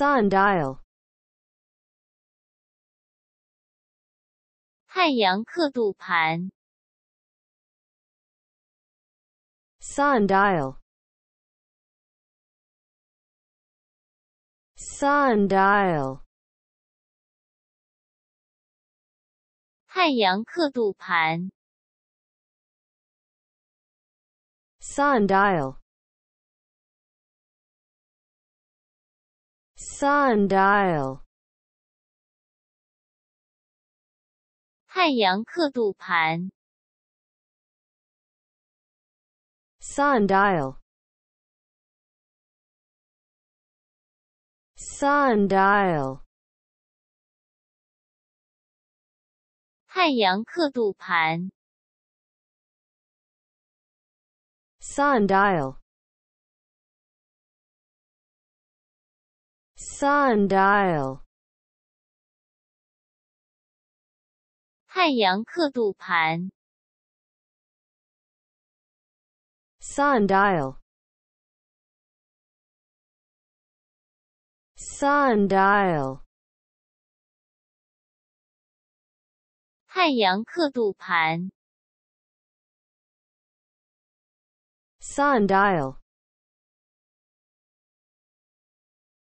Sun dial，太阳刻度盘。Sun dial，Sun dial，太阳刻度盘。Sun dial。Sun dial，太阳刻度盘。Sun dial，Sun dial，太阳刻度盘。Sun dial。Sun dial，太阳刻度盘。Sun dial，Sun dial，太阳刻度盘。Sun dial。